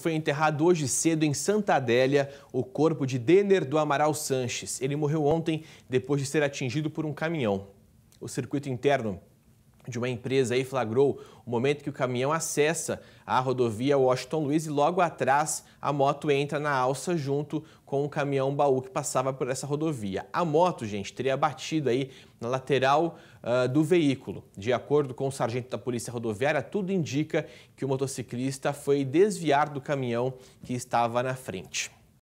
Foi enterrado hoje cedo em Santa Adélia o corpo de Denner do Amaral Sanches. Ele morreu ontem depois de ser atingido por um caminhão. O circuito interno de uma empresa aí flagrou o momento que o caminhão acessa a rodovia Washington Luiz e logo atrás a moto entra na alça junto com o caminhão baú que passava por essa rodovia. A moto, gente, teria batido aí na lateral uh, do veículo. De acordo com o sargento da Polícia Rodoviária, tudo indica que o motociclista foi desviar do caminhão que estava na frente.